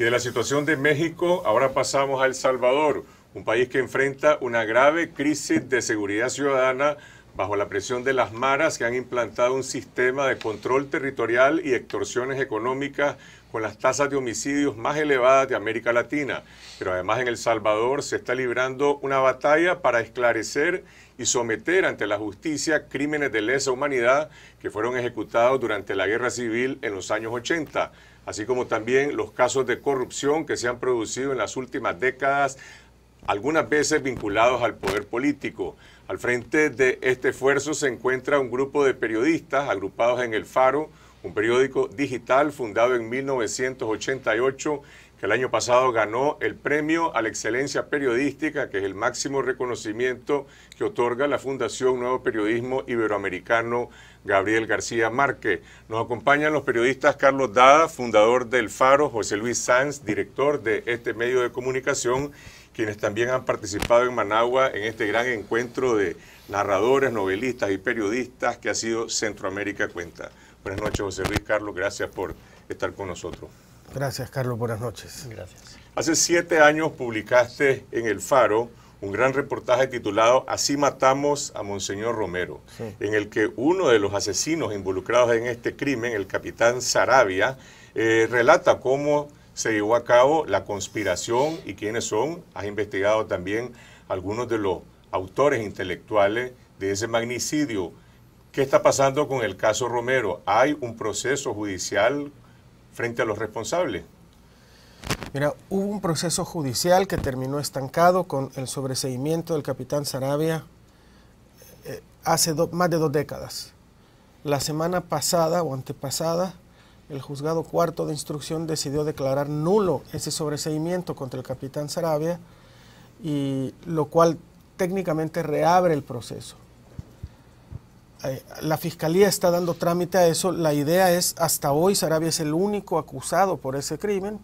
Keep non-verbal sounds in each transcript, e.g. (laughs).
Y de la situación de México, ahora pasamos a El Salvador, un país que enfrenta una grave crisis de seguridad ciudadana bajo la presión de las maras que han implantado un sistema de control territorial y extorsiones económicas con las tasas de homicidios más elevadas de América Latina. Pero además en El Salvador se está librando una batalla para esclarecer y someter ante la justicia crímenes de lesa humanidad que fueron ejecutados durante la guerra civil en los años 80 así como también los casos de corrupción que se han producido en las últimas décadas, algunas veces vinculados al poder político. Al frente de este esfuerzo se encuentra un grupo de periodistas agrupados en El Faro, un periódico digital fundado en 1988 que el año pasado ganó el premio a la excelencia periodística, que es el máximo reconocimiento que otorga la Fundación Nuevo Periodismo Iberoamericano Gabriel García Márquez. Nos acompañan los periodistas Carlos Dada, fundador del Faro, José Luis Sanz, director de este medio de comunicación, quienes también han participado en Managua en este gran encuentro de narradores, novelistas y periodistas que ha sido Centroamérica Cuenta. Buenas noches, José Luis Carlos, gracias por estar con nosotros. Gracias, Carlos. Buenas noches. Gracias. Hace siete años publicaste en El Faro un gran reportaje titulado Así matamos a Monseñor Romero, en el que uno de los asesinos involucrados en este crimen, el capitán Sarabia, eh, relata cómo se llevó a cabo la conspiración y quiénes son. Has investigado también algunos de los autores intelectuales de ese magnicidio. ¿Qué está pasando con el caso Romero? ¿Hay un proceso judicial? frente a los responsables. Mira, hubo un proceso judicial que terminó estancado con el sobreseimiento del capitán Sarabia eh, hace más de dos décadas. La semana pasada o antepasada, el juzgado cuarto de instrucción decidió declarar nulo ese sobreseimiento contra el capitán Sarabia, y lo cual técnicamente reabre el proceso. Eh, la fiscalía está dando trámite a eso. La idea es, hasta hoy Sarabia es el único acusado por ese crimen.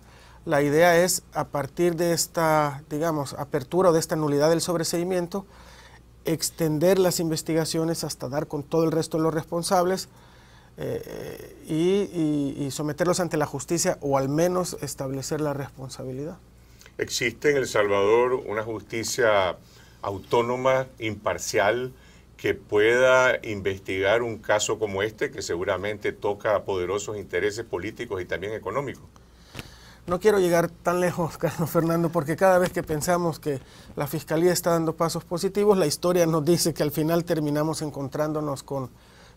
La idea es, a partir de esta, digamos, apertura o de esta nulidad del sobreseimiento, extender las investigaciones hasta dar con todo el resto de los responsables eh, y someterlos ante la justicia o al menos establecer la responsabilidad. ¿Existe en El Salvador una justicia autónoma, imparcial? que pueda investigar un caso como este, que seguramente toca a poderosos intereses políticos y también económicos? No quiero llegar tan lejos, (laughs) Carlos Fernando, porque cada vez que pensamos que la Fiscalía está dando pasos positivos, la historia nos dice que al final terminamos encontrándonos con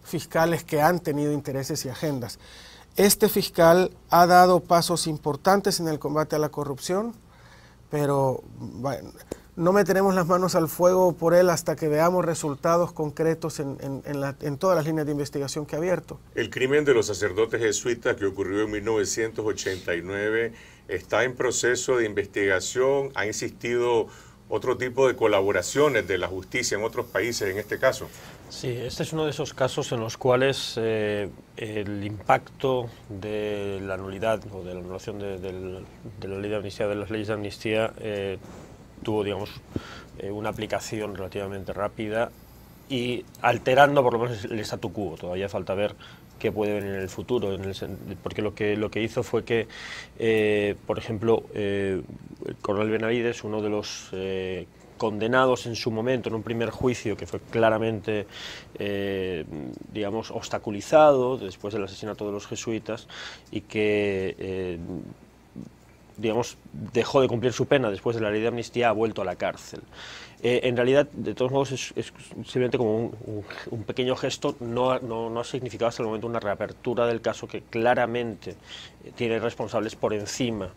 fiscales que han tenido intereses y agendas. Este fiscal ha dado pasos importantes en el combate a la corrupción, pero bueno, no meteremos las manos al fuego por él hasta que veamos resultados concretos en, en, la, en, todas las líneas de investigación que ha abierto. El crimen de los sacerdotes jesuitas que ocurrió en 1989 está en proceso de investigación. ¿Ha existido otro tipo de colaboraciones de la justicia en otros países en este caso? Sí, este es uno de esos casos en los cuales eh, el impacto de la nulidad o de la anulación de, la ley de amnistía, de las leyes de amnistía, eh, tuvo, digamos, eh, una aplicación relativamente rápida y alterando por lo menos el statu quo. Todavía falta ver qué puede venir en el futuro, porque lo que, lo que hizo fue que, eh, por ejemplo, el eh, Coronel Benavides, uno de los condenados en su momento, en un primer juicio que fue claramente, digamos, obstaculizado después del asesinato de los jesuitas y que digamos, dejó de cumplir su pena después de la ley de amnistía, ha vuelto a la cárcel. Eh, en realidad, de todos modos, es, simplemente como un, pequeño gesto, no, ha significado hasta el momento una reapertura del caso que claramente eh, tiene responsables por encima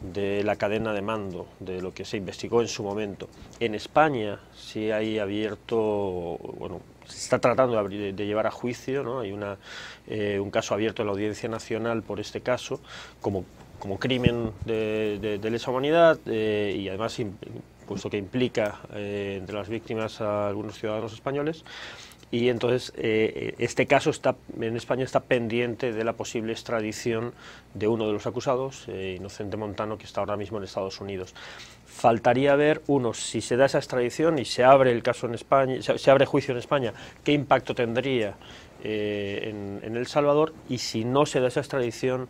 de la cadena de mando, de lo que se investigó en su momento. En España sí hay abierto, bueno, se está tratando de, llevar a juicio, ¿no? hay una, eh, un caso abierto en la Audiencia Nacional por este caso, como como crimen de, lesa humanidad eh, y además puesto que implica eh, entre las víctimas a algunos ciudadanos españoles y entonces eh, este caso está en España está pendiente de la posible extradición de uno de los acusados, Inocente Montano, que está ahora mismo en Estados Unidos. Faltaría ver, uno, si se da esa extradición y se abre el caso en España, se, abre juicio en España, qué impacto tendría en, en, El Salvador y si no se da esa extradición,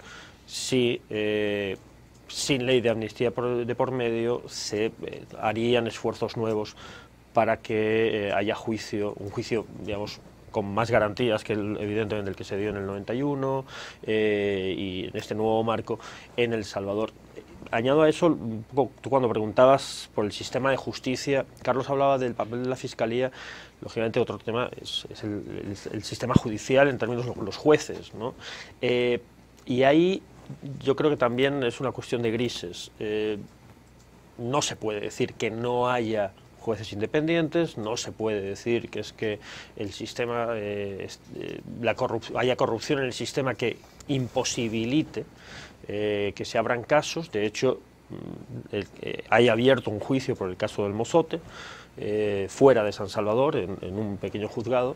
si eh, sin ley de amnistía de por medio se eh, harían esfuerzos nuevos para que eh, haya juicio, un juicio, digamos, con más garantías que el, evidentemente el que se dio en el 91 y en este nuevo marco en El Salvador. Añado a eso, tú cuando preguntabas por el sistema de justicia, Carlos hablaba del papel de la Fiscalía, lógicamente otro tema es, el, sistema judicial en términos de los jueces, ¿no? y ahí yo creo que también es una cuestión de grises. Eh, no se puede decir que no haya jueces independientes, no se puede decir que es que el sistema, eh, eh, la haya corrupción en el sistema que imposibilite que se abran casos. De hecho, mm, hay abierto un juicio por el caso del Mozote, fuera de San Salvador, en, un pequeño juzgado,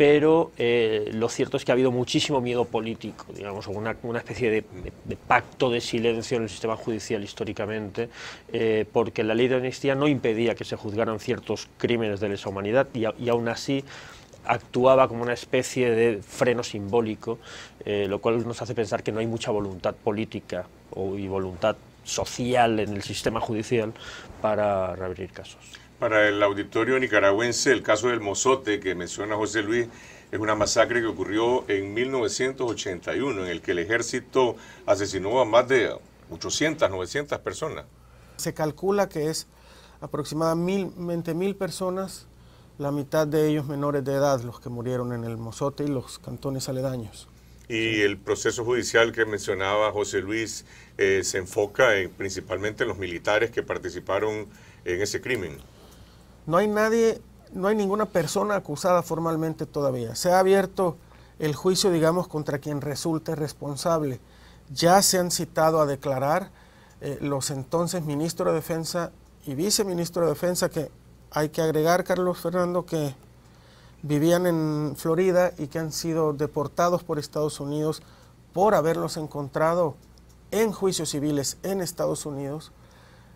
pero eh, lo cierto es que ha habido muchísimo miedo político, digamos, una, especie de, pacto de silencio en el sistema judicial históricamente, eh, porque la ley de amnistía no impedía que se juzgaran ciertos crímenes de lesa humanidad y, aún así actuaba como una especie de freno simbólico, eh, lo cual nos hace pensar que no hay mucha voluntad política y voluntad social en el sistema judicial para reabrir casos para el auditorio nicaragüense, el caso del Mozote que menciona José Luis es una masacre que ocurrió en 1981, en el que el ejército asesinó a más de 800, 900 personas. Se calcula que es aproximadamente mil personas, la mitad de ellos menores de edad, los que murieron en el Mozote y los cantones aledaños. Y el proceso judicial que mencionaba José Luis eh, se enfoca principalmente en los militares que participaron en ese crimen. No hay nadie, no hay ninguna persona acusada formalmente todavía. Se ha abierto el juicio, digamos, contra quien resulte responsable. Ya se han citado a declarar eh, los entonces ministro de Defensa y viceministro de Defensa, que hay que agregar, Carlos Fernando, que vivían en Florida y que han sido deportados por Estados Unidos por haberlos encontrado en juicios civiles en Estados Unidos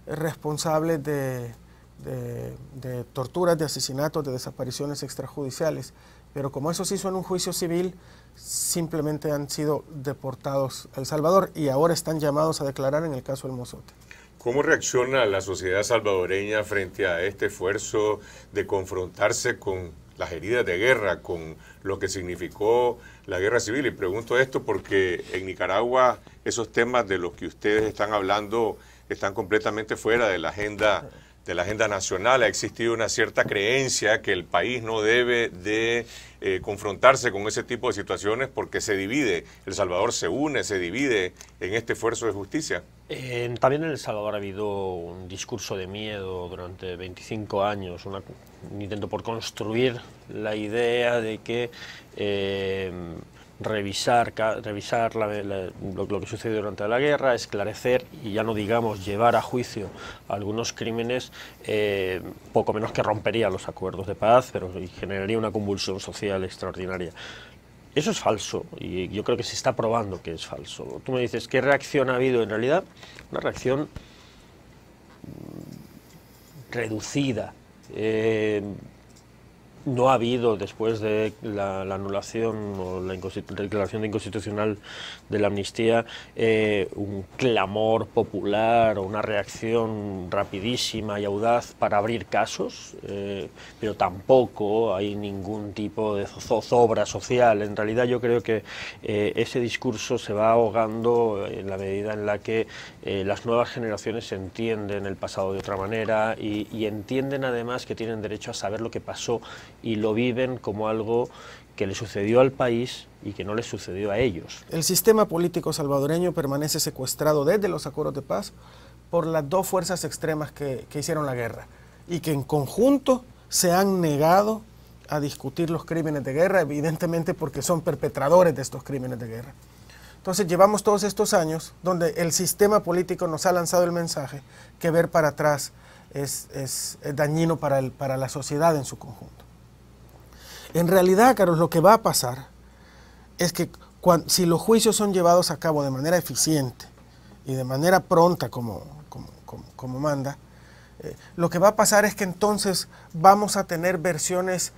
eh, responsables de de, torturas, de asesinatos, de desapariciones extrajudiciales, pero como eso se hizo en un juicio civil, simplemente han sido deportados a El Salvador y ahora están llamados a declarar en el caso del Mozote. ¿Cómo reacciona la sociedad salvadoreña frente a este esfuerzo de confrontarse con las heridas de guerra, con lo que significó la guerra civil? Y pregunto esto porque en Nicaragua esos temas de los que ustedes están hablando están completamente fuera de la agenda de la agenda nacional ha existido una cierta creencia que el país no debe de eh, confrontarse con ese tipo de situaciones porque se divide, El Salvador se une, se divide en este esfuerzo de justicia. también en El Salvador ha habido un discurso de miedo durante 25 años, un intento por construir la idea de que eh, revisar, revisar lo, que sucedió durante la guerra, esclarecer y ya no digamos llevar a juicio algunos crímenes, eh, poco menos que rompería los acuerdos de paz, pero generaría una convulsión social extraordinaria. Eso es falso y yo creo que se está probando que es falso. Tú me dices, ¿qué reacción ha habido en realidad? Una reacción reducida. Eh, no ha habido, después de la, anulación o la declaración de inconstitucional de la amnistía, eh, un clamor popular o una reacción rapidísima y audaz para abrir casos, eh, pero tampoco hay ningún tipo de zozobra social. En realidad yo creo que eh, ese discurso se va ahogando en la medida en la que las nuevas generaciones entienden el pasado de otra manera y entienden además que tienen derecho a saber lo que pasó y lo viven como algo que le sucedió al país y que no le sucedió a ellos. El sistema político salvadoreño permanece secuestrado desde los acuerdos de paz por las dos fuerzas extremas que, que hicieron la guerra y que en conjunto se han negado a discutir los crímenes de guerra, evidentemente porque son perpetradores de estos crímenes de guerra. Entonces llevamos todos estos años donde el sistema político nos ha lanzado el mensaje que ver para atrás es, es, es dañino para, el, para la sociedad en su conjunto. En realidad, Carlos, lo que va a pasar es que si los juicios son llevados a cabo de manera eficiente y de manera pronta como, como, manda, eh, lo que va a pasar es que entonces vamos a tener versiones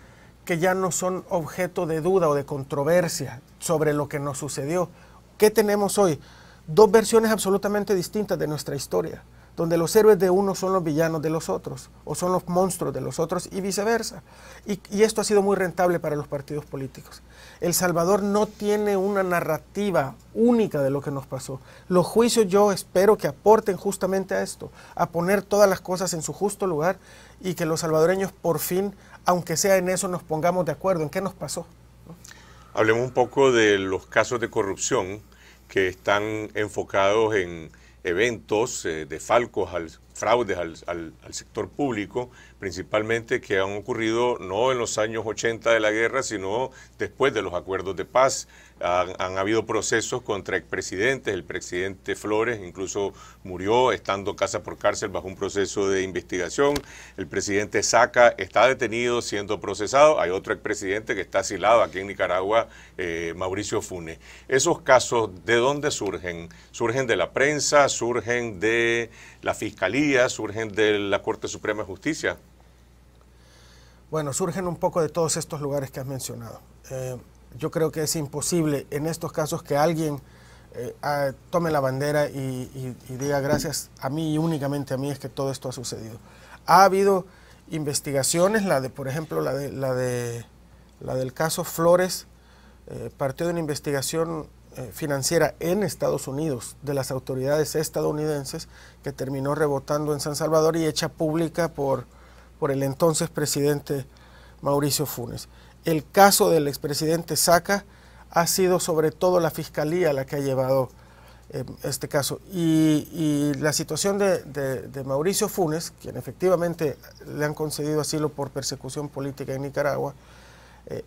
que ya no son objeto de duda o de controversia sobre lo que nos sucedió. ¿Qué tenemos hoy? Dos versiones absolutamente distintas de nuestra historia donde los héroes de unos son los villanos de los otros, o son los monstruos de los otros y viceversa. Y, esto ha sido muy rentable para los partidos políticos. El Salvador no tiene una narrativa única de lo que nos pasó. Los juicios yo espero que aporten justamente a esto, a poner todas las cosas en su justo lugar y que los salvadoreños por fin, aunque sea en eso, nos pongamos de acuerdo en qué nos pasó. Hablemos un poco de los casos de corrupción que están enfocados en eventos, eh, de falcos, al, fraudes al, al sector público, principalmente que han ocurrido no en los años 80 de la guerra, sino después de los acuerdos de paz. Han, habido procesos contra expresidentes, el presidente Flores incluso murió estando casa por cárcel bajo un proceso de investigación, el presidente Saca está detenido siendo procesado, hay otro expresidente que está asilado aquí en Nicaragua, eh, Mauricio Fune. Esos casos, ¿de dónde surgen? Surgen de la prensa, surgen de la fiscalía, surgen de la Corte Suprema de Justicia. Bueno, surgen un poco de todos estos lugares que has mencionado. Eh, yo creo que es imposible en estos casos que alguien eh, ah, tome la bandera y, diga gracias a mí y únicamente a mí es que todo esto ha sucedido. Ha habido investigaciones, la de, por ejemplo, la, de, la, del caso Flores, eh, partió de una investigación financiera en Estados Unidos de las autoridades estadounidenses que terminó rebotando en San Salvador y hecha pública por por el entonces presidente Mauricio Funes. El caso del expresidente Saca ha sido sobre todo la fiscalía la que ha llevado eh, este caso. Y, la situación de, Mauricio Funes, quien efectivamente le han concedido asilo por persecución política en Nicaragua, eh,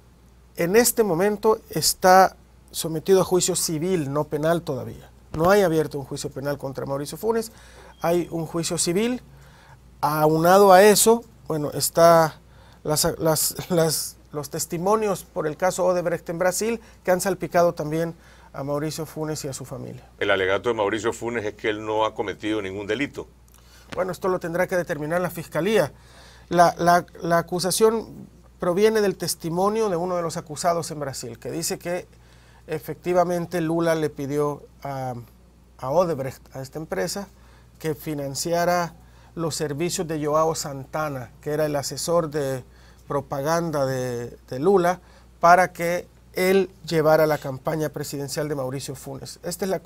en este momento está sometido a juicio civil, no penal todavía. No hay abierto un juicio penal contra Mauricio Funes, hay un juicio civil. Aunado a eso, bueno, está los testimonios por el caso Odebrecht en Brasil que han salpicado también a Mauricio Funes y a su familia. El alegato de Mauricio Funes es que él no ha cometido ningún delito. Bueno, esto lo tendrá que determinar la Fiscalía. La, acusación proviene del testimonio de uno de los acusados en Brasil, que dice que efectivamente Lula le pidió a, a Odebrecht, a esta empresa, que financiara los servicios de Joao Santana, que era el asesor de propaganda de, Lula, para que él llevara la campaña presidencial de Mauricio Funes. Este es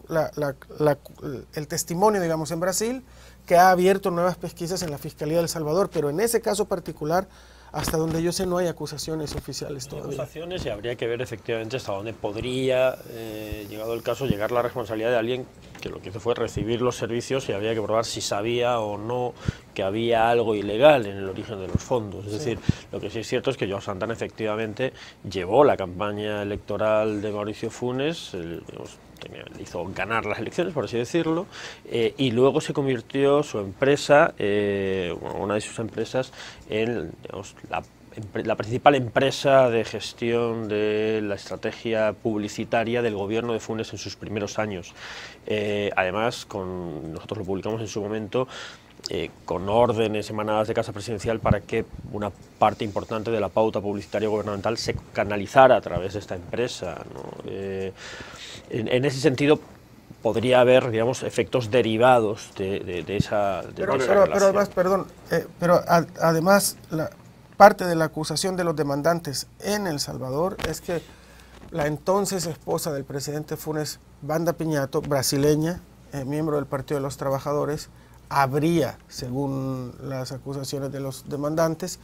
el testimonio, digamos, en Brasil, que ha abierto nuevas pesquisas en la Fiscalía de El Salvador, pero en ese caso particular hasta donde yo sé no hay acusaciones oficiales todavía. Hay acusaciones y habría que ver efectivamente hasta dónde podría, eh, llegado el caso, llegar la responsabilidad de alguien que lo que hizo fue recibir los servicios y habría que probar si sabía o no que había algo ilegal en el origen de los fondos. Es decir, lo que sí es cierto es que Joao Santana efectivamente llevó la campaña electoral de Mauricio Funes, el, le hizo ganar las elecciones, por así decirlo, eh, y luego se convirtió su empresa, eh, una de sus empresas, en la, principal empresa de gestión de la estrategia publicitaria del gobierno de Funes en sus primeros años. Eh, además, con, nosotros lo publicamos en su momento, eh, con órdenes emanadas de Casa Presidencial para que una parte importante de la pauta publicitaria gubernamental se canalizara a través de esta empresa. Eh, en, ese sentido, podría haber, digamos, efectos derivados de, esa, pero, además, perdón, eh, pero además la parte de la acusación de los demandantes en El Salvador es que la entonces esposa del presidente Funes, Banda Piñato, brasileña, miembro del Partido de los Trabajadores, habría, según las acusaciones de los demandantes,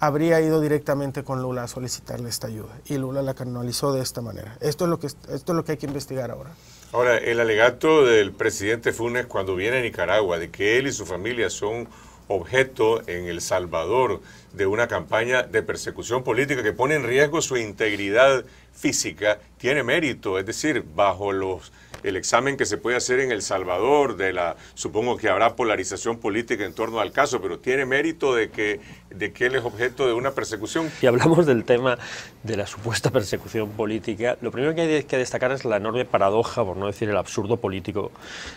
habría ido directamente con Lula a solicitarle esta ayuda y Lula la canalizó de esta manera. Esto es lo que, esto es lo que hay que investigar ahora. Ahora, el alegato del presidente Funes cuando viene a Nicaragua de que él y su familia son objeto en El Salvador de una campaña de persecución política que pone en riesgo su integridad física, tiene mérito, es decir, bajo los el examen que se puede hacer en El Salvador, de la, supongo que habrá polarización política en torno al caso, pero tiene mérito de que, de que él es objeto de una persecución. Si hablamos del tema de la supuesta persecución política, lo primero que hay que destacar es la enorme paradoja, por no decir el absurdo político,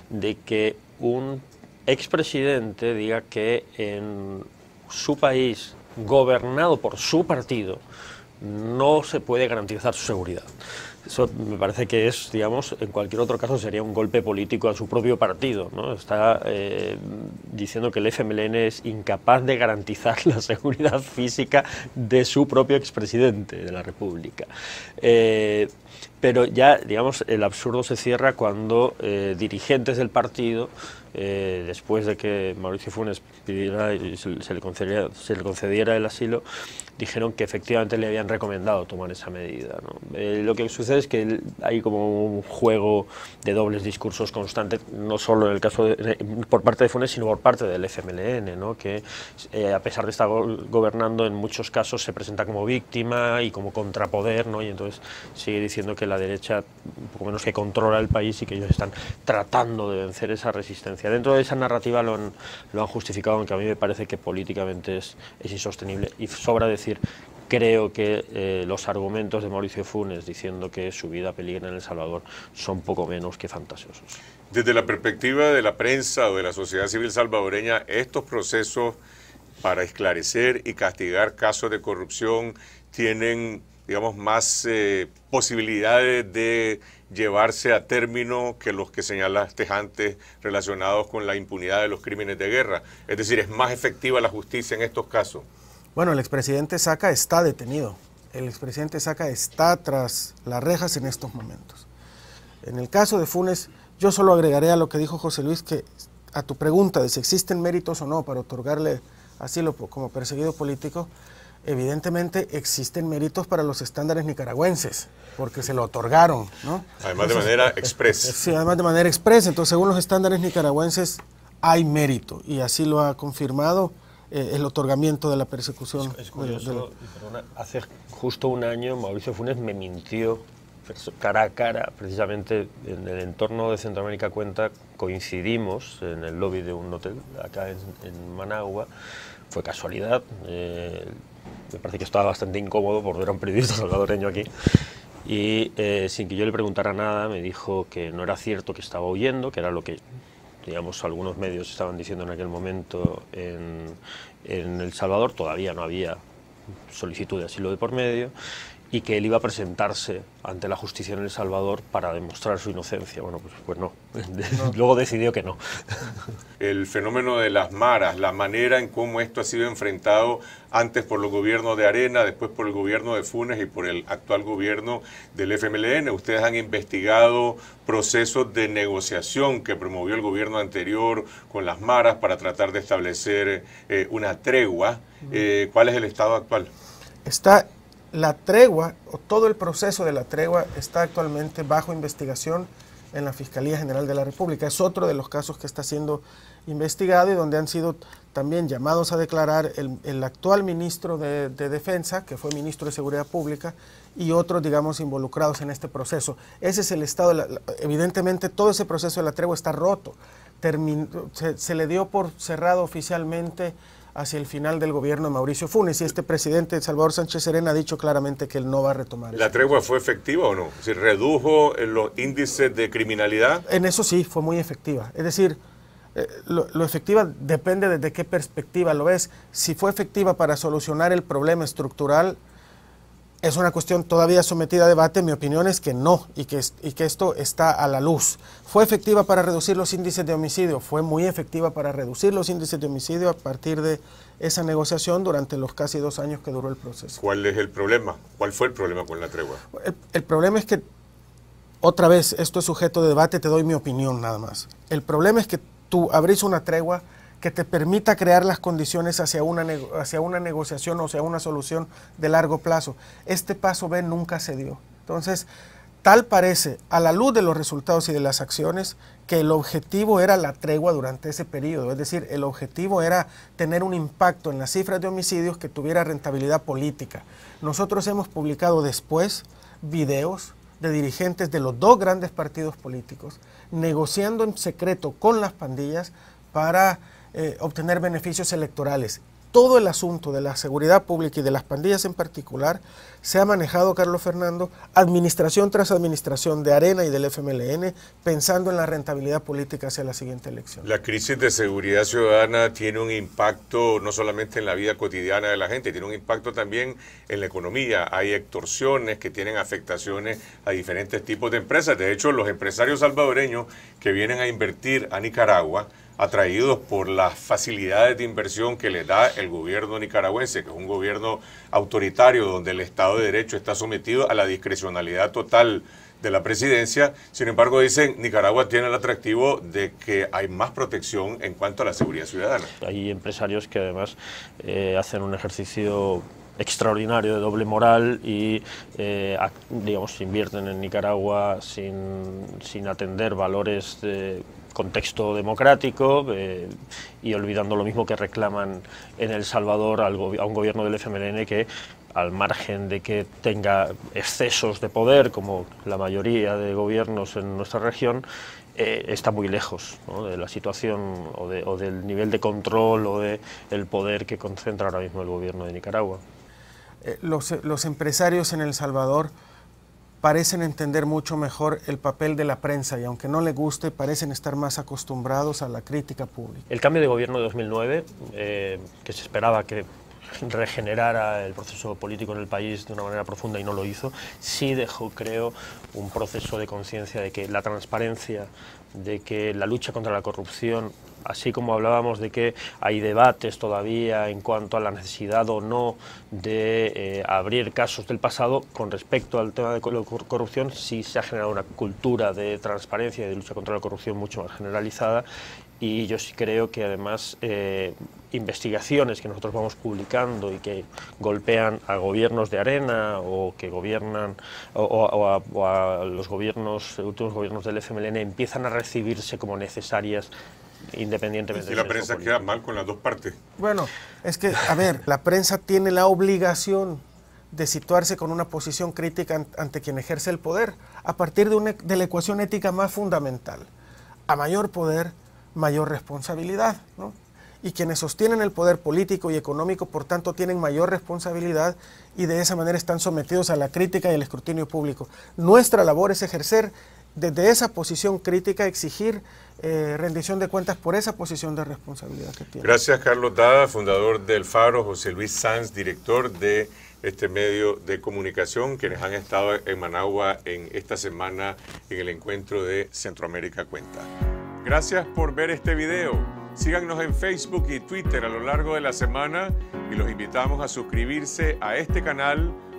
de que un expresidente diga que en su país, gobernado por su partido, no se puede garantizar su seguridad. Eso me parece que es, digamos, en cualquier otro caso sería un golpe político a su propio partido. ¿no? Está eh, diciendo que el FMLN es incapaz de garantizar (laughs) la seguridad física de su propio expresidente de la República. Eh, pero ya, digamos, el absurdo se cierra cuando eh, dirigentes del partido, eh, después de que Mauricio Funes pidiera y se, le concediera, el asilo, dijeron que efectivamente le habían recomendado tomar esa medida. Eh, lo que sucede es que hay como un juego de dobles discursos constante, no solo en el caso por parte de Funes, sino por parte del FMLN, que a pesar de estar gobernando, en muchos casos se presenta como víctima y como contrapoder, ¿no? y entonces sigue diciendo que la derecha, un poco menos que controla el país y que ellos están tratando de vencer esa resistencia. Dentro de esa narrativa lo han, justificado, aunque a mí me parece que políticamente es, es insostenible y sobra decir creo que eh, los argumentos de Mauricio Funes diciendo que su vida peligra en El Salvador son poco menos que fantasiosos. Desde la perspectiva de la prensa o de la sociedad civil salvadoreña, estos procesos para esclarecer y castigar casos de corrupción tienen digamos, más eh, posibilidades de llevarse a término que los que señalaste antes relacionados con la impunidad de los crímenes de guerra. Es decir, es más efectiva la justicia en estos casos. Bueno, el expresidente Saca está detenido. El expresidente Saca está tras las rejas en estos momentos. En el caso de Funes, yo solo agregaré a lo que dijo José Luis que a tu pregunta de si existen méritos o no para otorgarle asilo como perseguido político, evidentemente existen méritos para los estándares nicaragüenses, porque se lo otorgaron, ¿no? Además de manera (laughs) expresa. Sí, además de manera expresa. Entonces, según los estándares nicaragüenses, hay mérito, y así lo ha confirmado eh, el otorgamiento de la persecución. Es, curioso, hace justo un año Mauricio Funes me mintió cara a cara, precisamente en el entorno de Centroamérica Cuenta, coincidimos en el lobby de un hotel acá en, Managua. Fue casualidad, eh, me parece que estaba bastante incómodo porque era un periodista salvadoreño aquí, y eh, sin que yo le preguntara nada me dijo que no era cierto que estaba huyendo, que era lo que digamos, algunos medios estaban diciendo en aquel momento en, en El Salvador, todavía no había solicitud de asilo de por medio, y que él iba a presentarse ante la justicia en El Salvador para demostrar su inocencia. Bueno, pues, pues (laughs) no. Luego decidió que no. El fenómeno de las maras, la manera en cómo esto ha sido enfrentado antes por los gobiernos de Arena, después por el gobierno de Funes y por el actual gobierno del FMLN. Ustedes han investigado procesos de negociación que promovió el gobierno anterior con las maras para tratar de establecer eh, una tregua. Eh, ¿Cuál es el estado actual? Está la tregua o todo el proceso de la tregua está actualmente bajo investigación en la Fiscalía General de la República. Es otro de los casos que está siendo investigado y donde han sido también llamados a declarar el, actual ministro de, Defensa, que fue ministro de Seguridad Pública, y otros, digamos, involucrados en este proceso. Ese es el estado, evidentemente todo ese proceso de la tregua está roto. se le dio por cerrado oficialmente hacia el final del gobierno de Mauricio Funes. Y este presidente Salvador Sánchez Serena ha dicho claramente que él no va a retomar. ¿La tregua fue efectiva o no? si redujo los índices de criminalidad? En eso sí, fue muy efectiva. Es decir, eh, lo, lo, efectiva depende desde qué perspectiva lo ves. Si fue efectiva para solucionar el problema estructural es una cuestión todavía sometida a debate. Mi opinión es que no y que, y que, esto está a la luz. ¿Fue efectiva para reducir los índices de homicidio? Fue muy efectiva para reducir los índices de homicidio a partir de esa negociación durante los casi dos años que duró el proceso. ¿Cuál es el problema? ¿Cuál fue el problema con la tregua? el problema es que, otra vez, esto es sujeto de debate, te doy mi opinión nada más. El problema es que tú abrís una tregua que te permita crear las condiciones hacia una, hacia una negociación o sea una solución de largo plazo. Este paso B nunca se dio. Entonces, tal parece, a la luz de los resultados y de las acciones, que el objetivo era la tregua durante ese periodo. Es decir, el objetivo era tener un impacto en las cifras de homicidios que tuviera rentabilidad política. Nosotros hemos publicado después videos de dirigentes de los dos grandes partidos políticos negociando en secreto con las pandillas para eh, obtener beneficios electorales. Todo el asunto de la seguridad pública y de las pandillas en particular se ha manejado, Carlos Fernando, administración tras administración de Arena y del FMLN, pensando en la rentabilidad política hacia la siguiente elección. La crisis de seguridad ciudadana tiene un impacto no solamente en la vida cotidiana de la gente, tiene un impacto también en la economía. Hay extorsiones que tienen afectaciones a diferentes tipos de empresas. De hecho, los empresarios salvadoreños que vienen a invertir a Nicaragua, atraídos por las facilidades de inversión que le da el gobierno nicaragüense, que es un gobierno autoritario donde el Estado de Derecho está sometido a la discrecionalidad total de la presidencia. Sin embargo, dicen, Nicaragua tiene el atractivo de que hay más protección en cuanto a la seguridad ciudadana. Hay empresarios que además eh, hacen un ejercicio extraordinario de doble moral y eh, digamos invierten en Nicaragua sin, sin atender valores de, contexto democrático eh, y olvidando lo mismo que reclaman en El Salvador a un gobierno del FMLN que al margen de que tenga excesos de poder, como la mayoría de gobiernos en nuestra región, eh, está muy lejos de la situación o, del nivel de control o del el poder que concentra ahora mismo el gobierno de Nicaragua. Eh, los, empresarios en El Salvador parecen entender mucho mejor el papel de la prensa y aunque no le guste, parecen estar más acostumbrados a la crítica pública. El cambio de gobierno de 2009, eh, que se esperaba que regenerara el proceso político en el país de una manera profunda y no lo hizo, sí dejó, creo, un proceso de conciencia de que la transparencia, de que la lucha contra la corrupción así como hablábamos de que hay debates todavía en cuanto a la necesidad o no de eh, abrir casos del pasado, con respecto al tema de corrupción sí se ha generado una cultura de transparencia y de lucha contra la corrupción mucho más generalizada y yo sí creo que además eh, investigaciones que nosotros vamos publicando y que golpean a gobiernos de arena o que gobiernan o, a, los gobiernos últimos gobiernos del FMLN empiezan a recibirse como necesarias independientemente. Y la prensa queda mal con las dos partes. Bueno, es que, a ver, la prensa tiene la obligación de situarse con una posición crítica ante quien ejerce el poder, a partir de, una, de la ecuación ética más fundamental. A mayor poder, mayor responsabilidad. ¿no? Y quienes sostienen el poder político y económico, por tanto, tienen mayor responsabilidad y de esa manera están sometidos a la crítica y al escrutinio público. Nuestra labor es ejercer desde esa posición crítica exigir eh, rendición de cuentas por esa posición de responsabilidad que tiene. Gracias Carlos Dada, fundador del Faro, José Luis Sanz, director de este medio de comunicación, quienes han estado en Managua en esta semana en el encuentro de Centroamérica Cuenta. Gracias por ver este video. Síganos en Facebook y Twitter a lo largo de la semana y los invitamos a suscribirse a este canal